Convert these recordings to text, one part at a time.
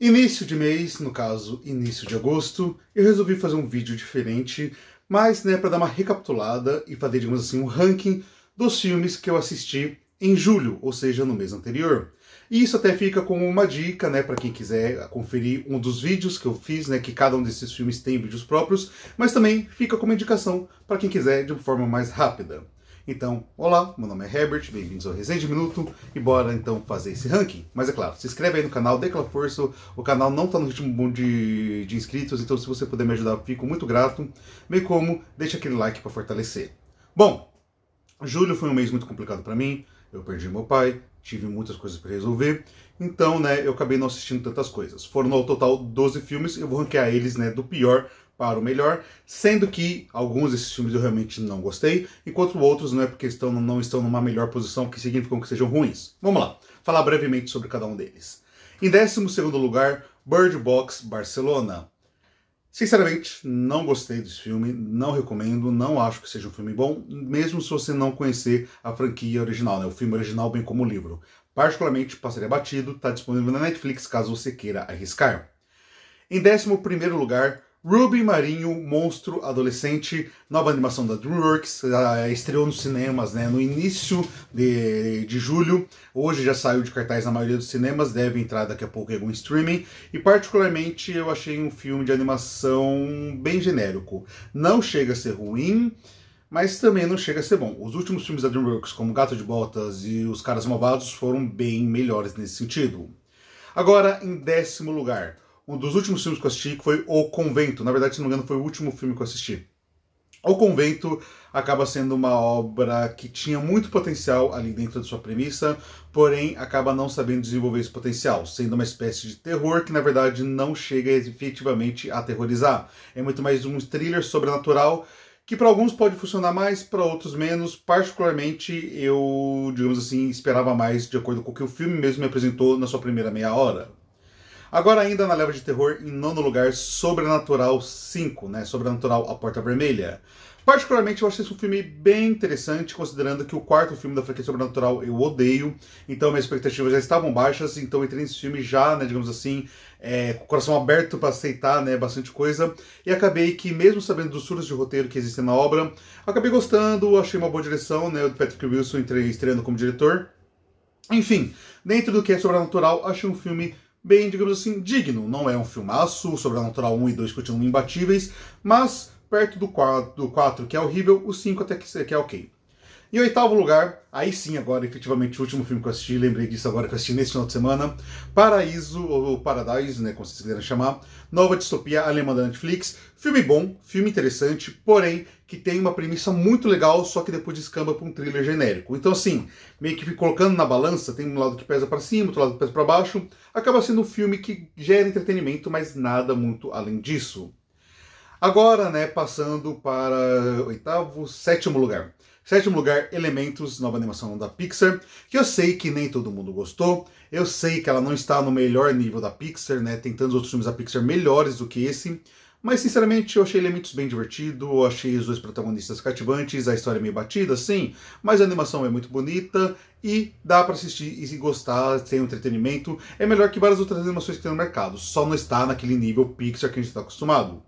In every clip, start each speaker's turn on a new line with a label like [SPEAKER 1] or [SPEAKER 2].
[SPEAKER 1] Início de mês, no caso início de agosto, eu resolvi fazer um vídeo diferente, mas né, para dar uma recapitulada e fazer, digamos assim, um ranking dos filmes que eu assisti em julho, ou seja, no mês anterior. E isso até fica como uma dica, né, para quem quiser conferir um dos vídeos que eu fiz, né, que cada um desses filmes tem vídeos próprios, mas também fica como indicação para quem quiser de uma forma mais rápida. Então, olá, meu nome é Herbert, bem-vindos ao Resende Minuto e bora então fazer esse ranking. Mas é claro, se inscreve aí no canal, dê aquela força, o canal não está no ritmo bom de, de inscritos, então se você puder me ajudar, fico muito grato, bem como deixa aquele like para fortalecer. Bom, julho foi um mês muito complicado para mim, eu perdi meu pai, tive muitas coisas para resolver, então, né, eu acabei não assistindo tantas coisas. Foram ao total 12 filmes, eu vou ranquear eles, né, do pior para o melhor, sendo que alguns desses filmes eu realmente não gostei, enquanto outros não é porque estão, não estão numa melhor posição que significam que sejam ruins. Vamos lá, falar brevemente sobre cada um deles. Em 12 lugar, Bird Box Barcelona. Sinceramente, não gostei desse filme, não recomendo, não acho que seja um filme bom, mesmo se você não conhecer a franquia original, né? o filme original, bem como o livro. Particularmente, passaria batido, está disponível na Netflix caso você queira arriscar. Em 11 lugar, Ruby Marinho, Monstro Adolescente, nova animação da DreamWorks, estreou nos cinemas né, no início de, de julho. Hoje já saiu de cartaz na maioria dos cinemas, deve entrar daqui a pouco em algum streaming. E particularmente eu achei um filme de animação bem genérico. Não chega a ser ruim, mas também não chega a ser bom. Os últimos filmes da DreamWorks, como Gato de Botas e Os Caras Malvados, foram bem melhores nesse sentido. Agora, em décimo lugar um dos últimos filmes que eu assisti, que foi O Convento. Na verdade, se não me engano, foi o último filme que eu assisti. O Convento acaba sendo uma obra que tinha muito potencial ali dentro da sua premissa, porém acaba não sabendo desenvolver esse potencial, sendo uma espécie de terror que na verdade não chega efetivamente a aterrorizar. É muito mais um thriller sobrenatural que para alguns pode funcionar mais, para outros menos. Particularmente, eu, digamos assim, esperava mais de acordo com o que o filme mesmo me apresentou na sua primeira meia hora. Agora, ainda na leva de terror, em nono lugar, Sobrenatural 5, né? Sobrenatural A Porta Vermelha. Particularmente, eu achei esse um filme bem interessante, considerando que o quarto filme da franquia Sobrenatural eu odeio, então minhas expectativas já estavam baixas, então entrei nesse filme já, né, digamos assim, é, com o coração aberto para aceitar né, bastante coisa, e acabei que, mesmo sabendo dos furos de roteiro que existem na obra, acabei gostando, achei uma boa direção, né, o Patrick Wilson estreando como diretor. Enfim, dentro do que é sobrenatural, achei um filme bem, digamos assim, digno. Não é um filmaço, Sobrenatural 1 e 2 continuam imbatíveis, mas perto do 4, do 4 que é horrível, o 5 até que, que é ok. E oitavo lugar, aí sim, agora efetivamente o último filme que eu assisti, lembrei disso agora que eu assisti nesse final de semana, Paraíso, ou Paradise, né, como vocês quiserem chamar, nova distopia alemã da Netflix, filme bom, filme interessante, porém que tem uma premissa muito legal, só que depois descamba para um thriller genérico. Então assim, meio que colocando na balança, tem um lado que pesa para cima, outro lado que pesa para baixo, acaba sendo um filme que gera entretenimento, mas nada muito além disso. Agora, né, passando para oitavo, sétimo lugar. Sétimo lugar, Elementos, nova animação da Pixar, que eu sei que nem todo mundo gostou. Eu sei que ela não está no melhor nível da Pixar, né? Tem tantos outros filmes da Pixar melhores do que esse. Mas sinceramente eu achei elementos bem divertido, eu achei os dois protagonistas cativantes, a história é meio batida, sim, mas a animação é muito bonita e dá para assistir e gostar, tem entretenimento. É melhor que várias outras animações que tem no mercado, só não está naquele nível Pixar que a gente está acostumado.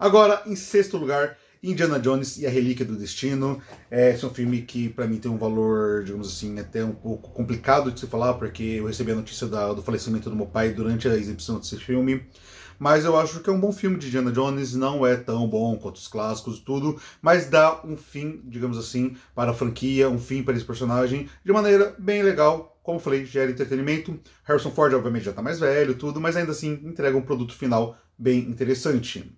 [SPEAKER 1] Agora, em sexto lugar, Indiana Jones e a Relíquia do Destino. É, esse é um filme que, para mim, tem um valor, digamos assim, até um pouco complicado de se falar, porque eu recebi a notícia da, do falecimento do meu pai durante a exibição desse filme. Mas eu acho que é um bom filme de Indiana Jones, não é tão bom quanto os clássicos e tudo, mas dá um fim, digamos assim, para a franquia, um fim para esse personagem de maneira bem legal, como falei, gera entretenimento. Harrison Ford, obviamente, já está mais velho, tudo, mas ainda assim entrega um produto final bem interessante.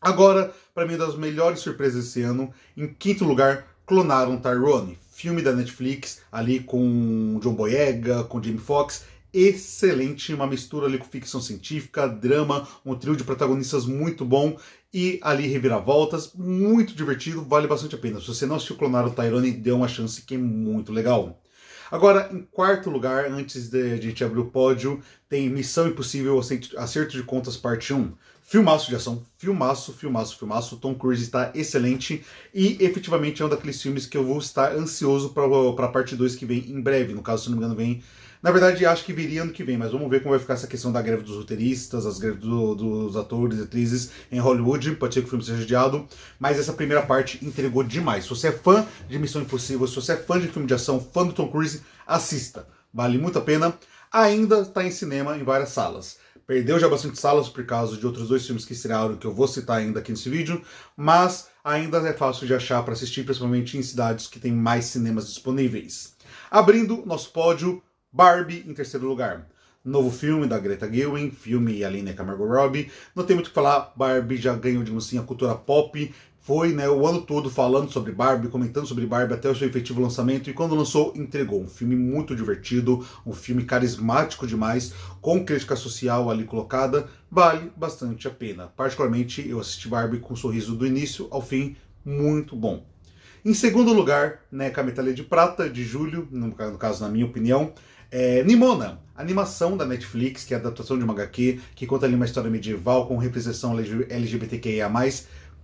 [SPEAKER 1] Agora, para mim, é das melhores surpresas desse ano, em quinto lugar, clonaram Tyrone, filme da Netflix, ali com John Boyega, com Jamie Foxx, excelente, uma mistura ali com ficção científica, drama, um trio de protagonistas muito bom e ali reviravoltas, muito divertido, vale bastante a pena. Se você não assistiu Clonaram Tyrone, dê uma chance que é muito legal. Agora, em quarto lugar, antes de a gente abrir o pódio, tem Missão Impossível Acerto de Contas Parte 1. Filmaço de ação, filmaço, filmaço, filmaço. Tom Cruise está excelente e efetivamente é um daqueles filmes que eu vou estar ansioso para a parte 2 que vem em breve. No caso, se não me engano, vem na verdade, acho que viria ano que vem, mas vamos ver como vai ficar essa questão da greve dos roteiristas, as greves do, dos atores e atrizes em Hollywood. Pode ser que o filme seja adiado, mas essa primeira parte entregou demais. Se você é fã de Missão Impossível, se você é fã de filme de ação, fã do Tom Cruise, assista. Vale muito a pena. Ainda está em cinema em várias salas. Perdeu já bastante salas por causa de outros dois filmes que estrearam, que eu vou citar ainda aqui nesse vídeo, mas ainda é fácil de achar para assistir, principalmente em cidades que têm mais cinemas disponíveis. Abrindo nosso pódio, Barbie em terceiro lugar. Novo filme da Greta Gerwig, filme Aline né, Camargo Robbie. Não tem muito o que falar, Barbie já ganhou, digamos assim, a cultura pop. Foi né, o ano todo falando sobre Barbie, comentando sobre Barbie até o seu efetivo lançamento. E quando lançou, entregou. Um filme muito divertido, um filme carismático demais, com crítica social ali colocada. Vale bastante a pena. Particularmente, eu assisti Barbie com um sorriso do início ao fim. Muito bom. Em segundo lugar, né, Metalha de Prata, de julho, no caso, na minha opinião, é Nimona, animação da Netflix, que é a adaptação de uma HQ, que conta ali uma história medieval com representação LGBTQIA+,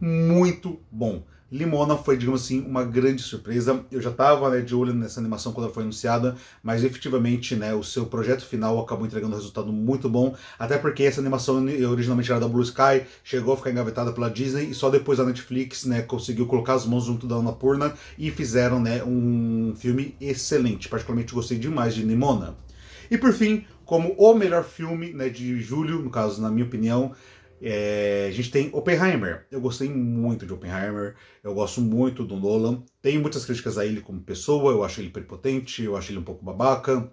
[SPEAKER 1] muito bom. Limona foi, digamos assim, uma grande surpresa. Eu já estava né, de olho nessa animação quando ela foi anunciada, mas efetivamente né, o seu projeto final acabou entregando um resultado muito bom, até porque essa animação originalmente era da Blue Sky, chegou a ficar engavetada pela Disney e só depois a Netflix né, conseguiu colocar as mãos junto da Purna e fizeram né, um filme excelente. Particularmente gostei demais de Limona. E por fim, como o melhor filme né, de julho, no caso, na minha opinião, é, a gente tem Oppenheimer. Eu gostei muito de Oppenheimer. Eu gosto muito do Nolan. Tem muitas críticas a ele como pessoa. Eu acho ele prepotente. Eu acho ele um pouco babaca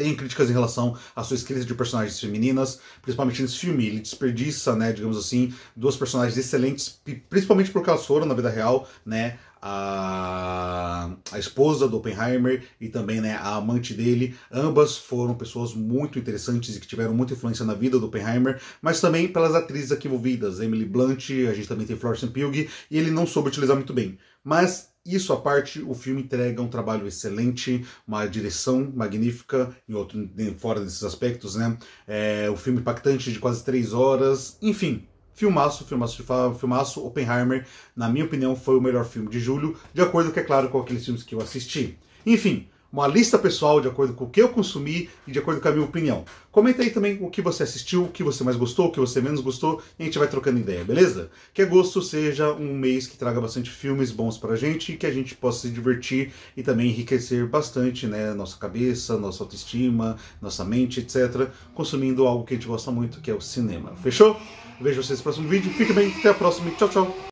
[SPEAKER 1] tem críticas em relação à sua escrita de personagens femininas, principalmente nesse filme. Ele desperdiça, né, digamos assim, duas personagens excelentes, principalmente porque elas foram, na vida real, né, a, a, esposa do Oppenheimer e também né, a amante dele. Ambas foram pessoas muito interessantes e que tiveram muita influência na vida do Oppenheimer, mas também pelas atrizes aqui envolvidas. Emily Blunt, a gente também tem Florence Pugh, e ele não soube utilizar muito bem. Mas isso à parte, o filme entrega um trabalho excelente, uma direção magnífica, em outro, fora desses aspectos, né? É, um filme impactante de quase três horas, enfim. Filmaço, filmaço, filmaço, Oppenheimer, na minha opinião, foi o melhor filme de julho, de acordo, que é claro, com aqueles filmes que eu assisti. Enfim, uma lista pessoal de acordo com o que eu consumi e de acordo com a minha opinião. Comenta aí também o que você assistiu, o que você mais gostou, o que você menos gostou, e a gente vai trocando ideia, beleza? Que agosto seja um mês que traga bastante filmes bons pra gente e que a gente possa se divertir e também enriquecer bastante, né, nossa cabeça, nossa autoestima, nossa mente, etc, consumindo algo que a gente gosta muito, que é o cinema. Fechou? Vejo vocês no próximo vídeo. Fique bem, até a próxima. Tchau, tchau.